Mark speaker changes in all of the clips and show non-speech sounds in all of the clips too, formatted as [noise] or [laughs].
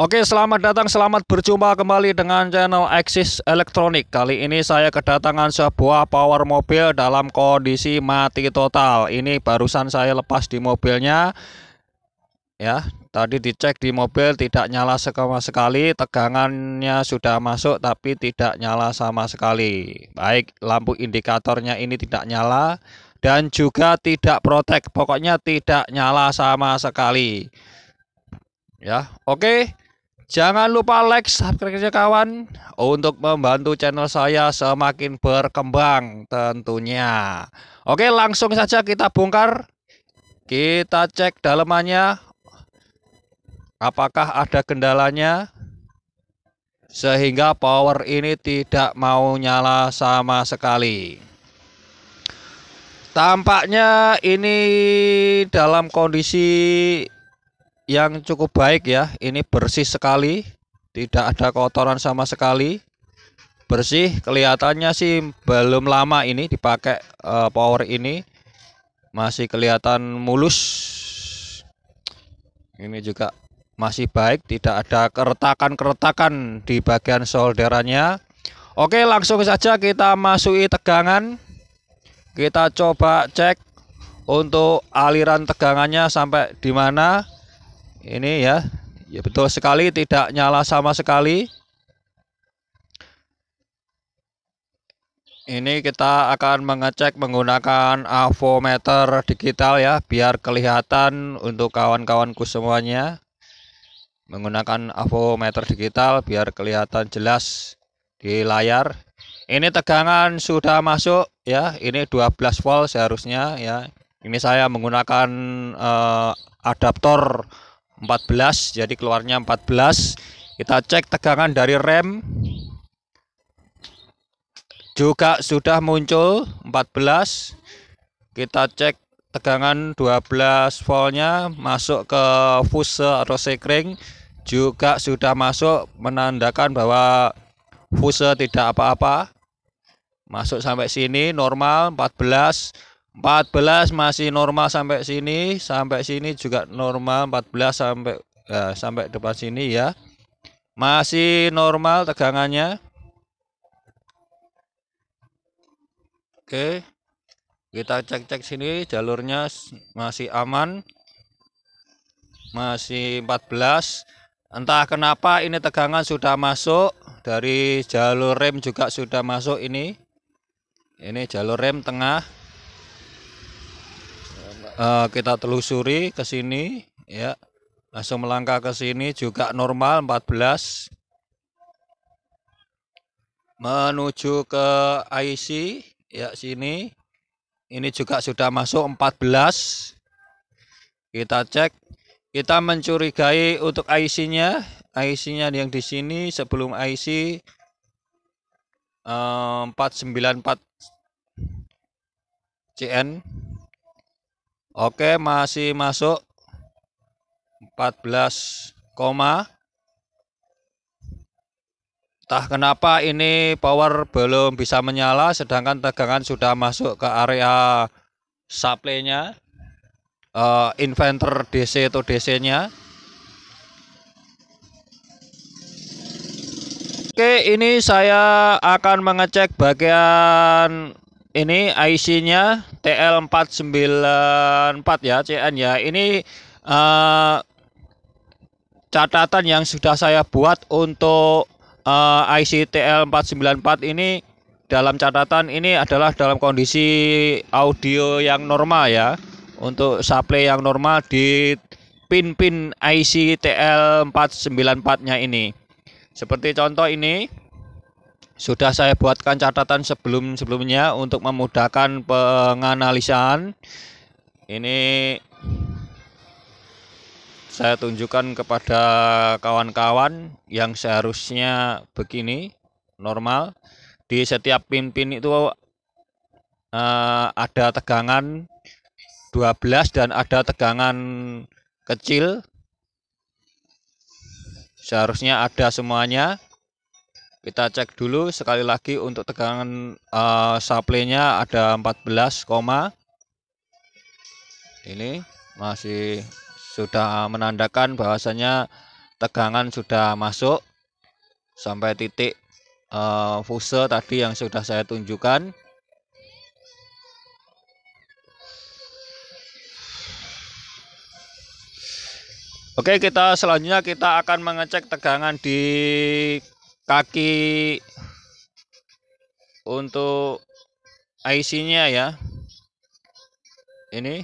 Speaker 1: Oke, selamat datang, selamat berjumpa kembali dengan channel Axis Elektronik. Kali ini saya kedatangan sebuah power mobil dalam kondisi mati total. Ini barusan saya lepas di mobilnya. Ya, tadi dicek di mobil tidak nyala sama sekali, tegangannya sudah masuk tapi tidak nyala sama sekali. Baik, lampu indikatornya ini tidak nyala dan juga tidak protek. Pokoknya tidak nyala sama sekali. Ya, oke. Okay. Jangan lupa like, subscribe ya kawan untuk membantu channel saya semakin berkembang tentunya. Oke, langsung saja kita bongkar. Kita cek dalemannya. Apakah ada kendalanya? Sehingga power ini tidak mau nyala sama sekali. Tampaknya ini dalam kondisi yang cukup baik ya. Ini bersih sekali, tidak ada kotoran sama sekali. Bersih, kelihatannya sih belum lama ini dipakai e, power ini. Masih kelihatan mulus. Ini juga masih baik, tidak ada keretakan-keretakan di bagian solderannya. Oke, langsung saja kita masuki tegangan. Kita coba cek untuk aliran tegangannya sampai di mana ini ya ya betul sekali tidak nyala sama sekali ini kita akan mengecek menggunakan avometer digital ya biar kelihatan untuk kawan-kawanku semuanya menggunakan avometer digital biar kelihatan jelas di layar ini tegangan sudah masuk ya ini 12 volt seharusnya ya ini saya menggunakan uh, adaptor 14 jadi keluarnya 14 kita cek tegangan dari rem juga sudah muncul 14 kita cek tegangan 12 voltnya masuk ke fuse atau sekring juga sudah masuk menandakan bahwa fuse tidak apa-apa masuk sampai sini normal 14 14 masih normal sampai sini, sampai sini juga normal 14 sampai ya, sampai depan sini ya. Masih normal tegangannya. Oke. Kita cek-cek sini jalurnya masih aman. Masih 14. Entah kenapa ini tegangan sudah masuk dari jalur rem juga sudah masuk ini. Ini jalur rem tengah uh, kita telusuri ke sini ya langsung melangkah ke sini juga normal 14 menuju ke IC ya sini ini juga sudah masuk 14 kita cek kita mencurigai untuk IC nya IC nya yang di sini sebelum IC eh, 494 CN Oke, masih masuk 14, Entah kenapa ini power belum bisa menyala sedangkan tegangan sudah masuk ke area supply-nya uh, inverter DC atau DC-nya. Oke, ini saya akan mengecek bagian ini IC-nya TL494 ya CN ya. Ini uh, catatan yang sudah saya buat untuk uh, IC TL494 ini dalam catatan ini adalah dalam kondisi audio yang normal ya. Untuk supply yang normal di pin-pin IC TL494-nya ini. Seperti contoh ini sudah saya buatkan catatan sebelum-sebelumnya untuk memudahkan penganalisan. Ini saya tunjukkan kepada kawan-kawan yang seharusnya begini normal di setiap pimpin itu eh, ada tegangan 12 dan ada tegangan kecil seharusnya ada semuanya kita cek dulu sekali lagi untuk tegangan uh, eh, supply-nya ada 14, ini masih sudah menandakan bahwasanya tegangan sudah masuk sampai titik uh, fuse tadi yang sudah saya tunjukkan. Oke, kita selanjutnya kita akan mengecek tegangan di kaki untuk IC-nya ya. Ini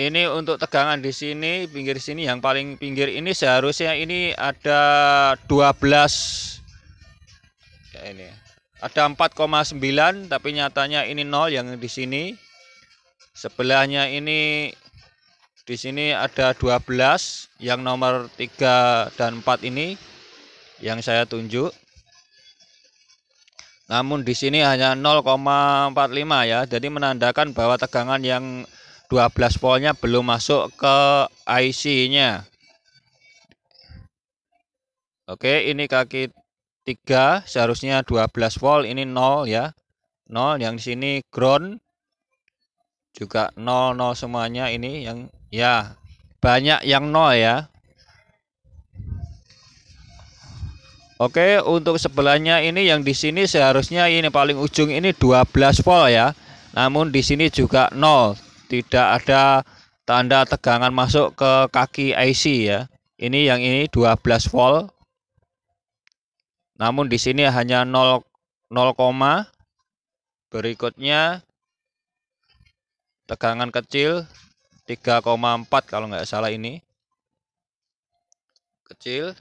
Speaker 1: ini untuk tegangan di sini pinggir sini yang paling pinggir ini seharusnya ini ada 12 ya ini ada 4,9 tapi nyatanya ini 0 yang di sini sebelahnya ini di sini ada 12 yang nomor 3 dan 4 ini yang saya tunjuk. Namun di sini hanya 0,45 ya. Jadi menandakan bahwa tegangan yang 12 voltnya belum masuk ke IC-nya. Oke, ini kaki 3 seharusnya 12 volt, ini 0 ya. 0 yang di sini ground juga 00 semuanya ini yang ya banyak yang 0 ya. Oke, untuk sebelahnya ini yang di sini seharusnya ini paling ujung ini 12 volt ya. Namun di sini juga nol, tidak ada tanda tegangan masuk ke kaki IC ya. Ini yang ini 12 volt. Namun di sini hanya 0 0, berikutnya tegangan kecil 3,4 kalau nggak salah ini. Kecil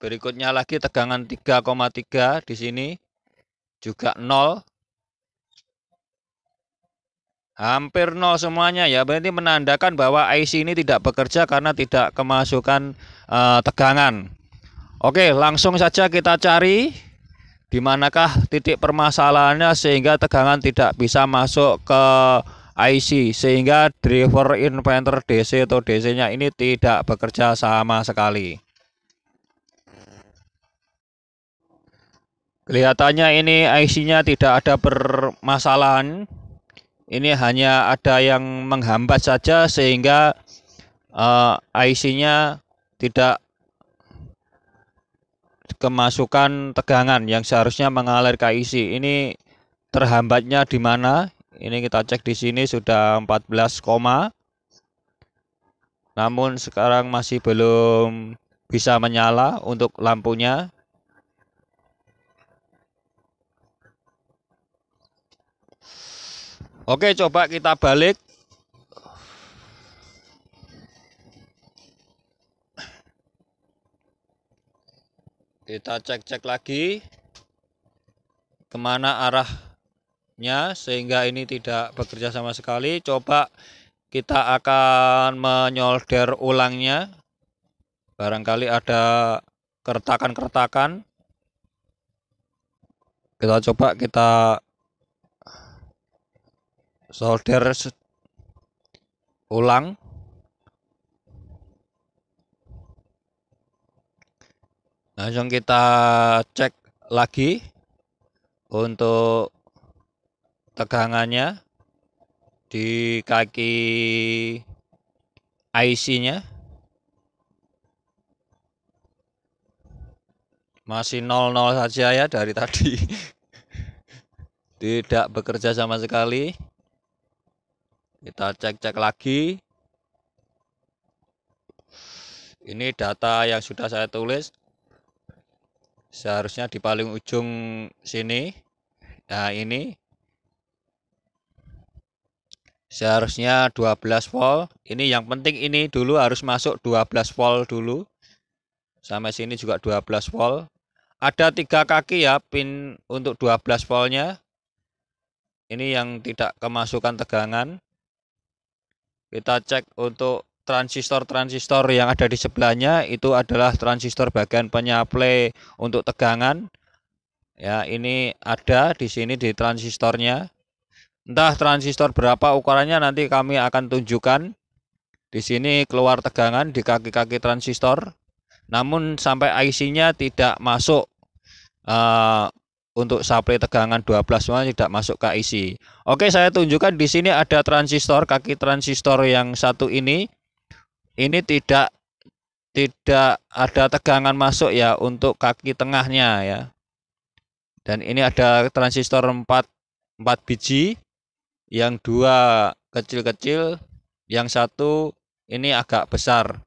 Speaker 1: Berikutnya lagi tegangan 3,3 di sini juga 0. Hampir 0 semuanya ya. Berarti menandakan bahwa IC ini tidak bekerja karena tidak kemasukan uh, tegangan. Oke, langsung saja kita cari di manakah titik permasalahannya sehingga tegangan tidak bisa masuk ke IC sehingga driver inverter DC atau DC-nya ini tidak bekerja sama sekali. Kelihatannya ini IC-nya tidak ada permasalahan. Ini hanya ada yang menghambat saja sehingga uh, eh, IC-nya tidak kemasukan tegangan yang seharusnya mengalir ke IC. Ini terhambatnya di mana? Ini kita cek di sini sudah 14, namun sekarang masih belum bisa menyala untuk lampunya Oke, coba kita balik. Kita cek-cek lagi kemana arahnya sehingga ini tidak bekerja sama sekali. Coba kita akan menyolder ulangnya. Barangkali ada keretakan-keretakan. Kita coba kita solder ulang langsung kita cek lagi untuk tegangannya di kaki IC-nya masih 00 saja ya dari tadi [laughs] tidak bekerja sama sekali kita cek-cek lagi. Ini data yang sudah saya tulis. Seharusnya di paling ujung sini. Nah, ini. Seharusnya 12 volt. Ini yang penting ini dulu harus masuk 12 volt dulu. Sampai sini juga 12 volt. Ada tiga kaki ya pin untuk 12 voltnya ini yang tidak kemasukan tegangan kita cek untuk transistor-transistor yang ada di sebelahnya itu adalah transistor bagian penyaple untuk tegangan ya ini ada di sini di transistornya entah transistor berapa ukurannya nanti kami akan tunjukkan di sini keluar tegangan di kaki-kaki transistor namun sampai IC-nya tidak masuk uh, untuk supply tegangan 12 volt tidak masuk ke KIC. Oke, saya tunjukkan di sini ada transistor, kaki transistor yang satu ini. Ini tidak tidak ada tegangan masuk ya untuk kaki tengahnya ya. Dan ini ada transistor 4 4 biji yang dua kecil-kecil, yang satu ini agak besar.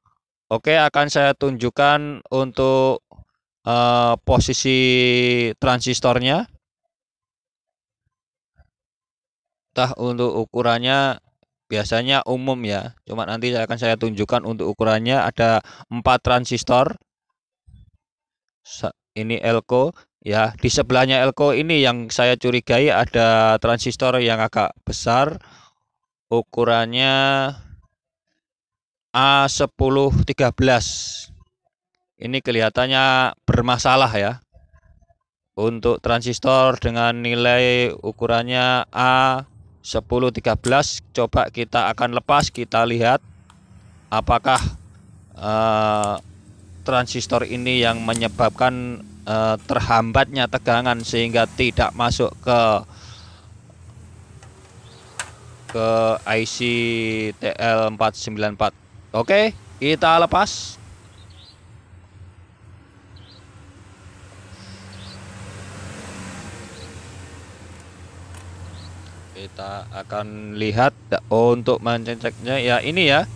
Speaker 1: Oke, akan saya tunjukkan untuk uh, posisi transistornya. tah untuk ukurannya biasanya umum ya. Cuma nanti saya akan saya tunjukkan untuk ukurannya ada empat transistor. Ini elko ya. Di sebelahnya elko ini yang saya curigai ada transistor yang agak besar. Ukurannya A1013 ini kelihatannya bermasalah ya. Untuk transistor dengan nilai ukurannya A1013 coba kita akan lepas kita lihat apakah uh, transistor ini yang menyebabkan uh, terhambatnya tegangan sehingga tidak masuk ke ke IC TL494. Oke, kita lepas. kita akan lihat oh, untuk menceknya ya ini ya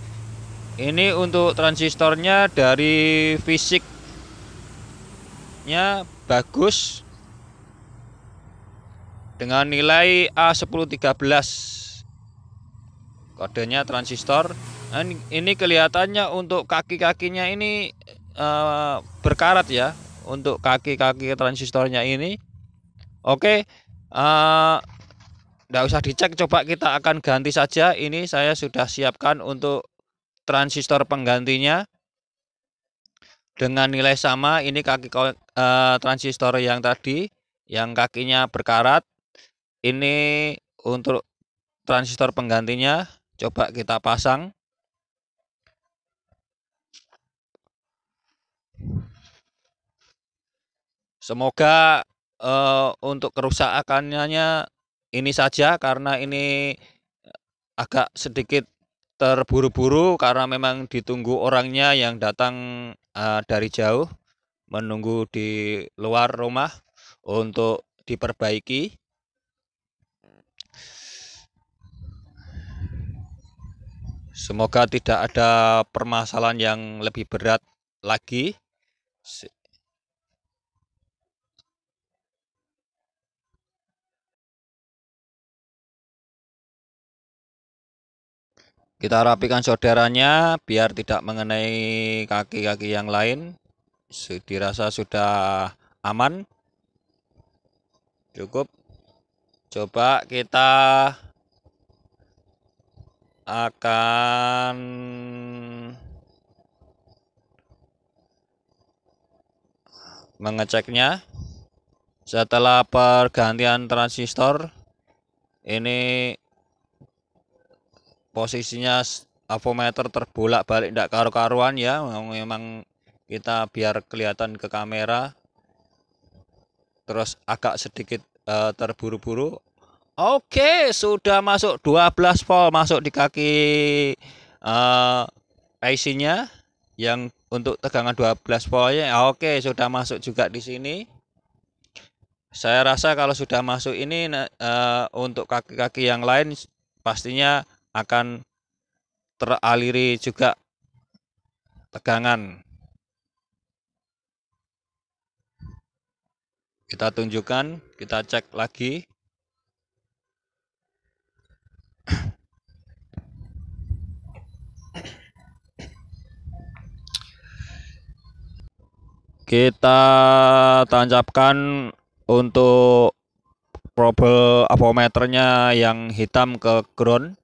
Speaker 1: ini untuk transistornya dari fisiknya bagus dengan nilai A1013 kodenya transistor Dan ini, ini kelihatannya untuk kaki-kakinya ini uh, berkarat ya untuk kaki-kaki transistornya ini oke okay, uh, eh, tidak usah dicek coba kita akan ganti saja ini saya sudah siapkan untuk transistor penggantinya dengan nilai sama ini kaki uh, transistor yang tadi yang kakinya berkarat ini untuk transistor penggantinya coba kita pasang semoga uh, untuk kerusakannya ini saja karena ini eh, agak sedikit terburu-buru karena memang ditunggu orangnya yang datang uh, dari jauh menunggu di luar rumah untuk diperbaiki Semoga tidak ada permasalahan yang lebih berat lagi Kita rapikan saudaranya biar tidak mengenai kaki-kaki yang lain. Dirasa sudah aman. Cukup. Coba kita akan mengeceknya setelah pergantian transistor ini posisinya avometer terbolak-balik tidak karu-karuan ya memang kita biar kelihatan ke kamera terus agak sedikit uh, terburu-buru Oke sudah masuk 12 volt masuk di kaki uh, eh, IC nya yang untuk tegangan 12 volt ya Oke sudah masuk juga di sini saya rasa kalau sudah masuk ini uh, untuk kaki-kaki yang lain pastinya akan teraliri juga tegangan. Kita tunjukkan, kita cek lagi. Kita tancapkan untuk probe avometernya yang hitam ke ground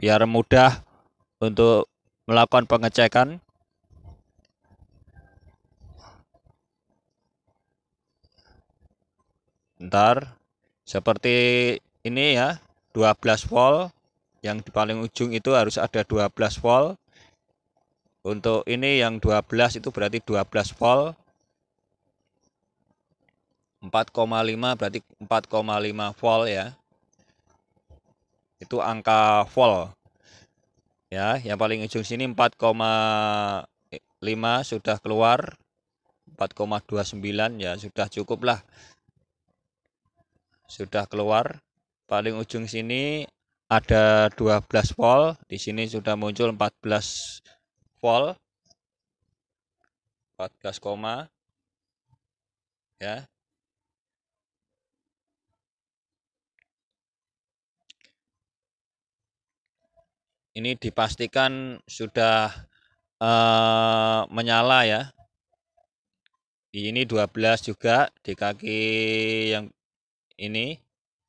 Speaker 1: biar mudah untuk melakukan pengecekan ntar seperti ini ya 12 volt yang di paling ujung itu harus ada 12 volt untuk ini yang 12 itu berarti 12 volt 4,5 berarti 4,5 volt ya itu angka volt ya yang paling ujung sini 4,5 sudah keluar 4,29 ya sudah cukup lah sudah keluar paling ujung sini ada 12 volt di sini sudah muncul 14 volt 14, ya ini dipastikan sudah uh, menyala ya ini 12 juga di kaki yang ini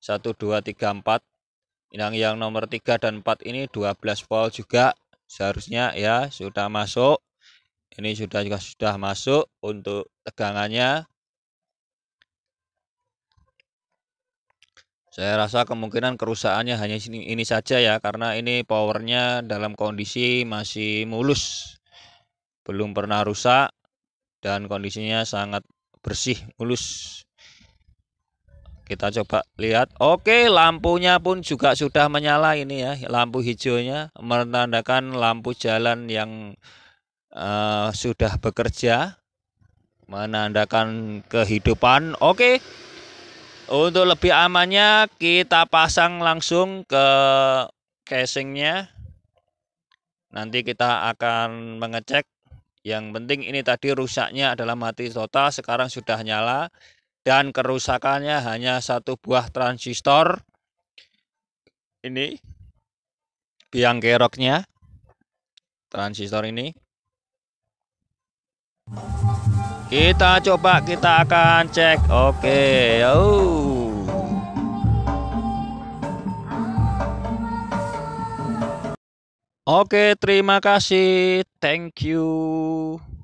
Speaker 1: 1 2 3 4 yang yang nomor 3 dan 4 ini 12 volt juga seharusnya ya sudah masuk ini sudah juga sudah masuk untuk tegangannya Saya rasa kemungkinan kerusakannya hanya ini, saja ya karena ini powernya dalam kondisi masih mulus. Belum pernah rusak dan kondisinya sangat bersih, mulus. Kita coba lihat. Oke, lampunya pun juga sudah menyala ini ya. Lampu hijaunya menandakan lampu jalan yang uh, sudah bekerja menandakan kehidupan. Oke. Untuk lebih amannya kita pasang langsung ke casingnya. Nanti kita akan mengecek. Yang penting ini tadi rusaknya adalah mati total, sekarang sudah nyala. Dan kerusakannya hanya satu buah transistor. Ini biang keroknya. Transistor ini. Kita coba kita akan cek. Oke. Okay. Oh. Oke, okay, terima kasih. Thank you.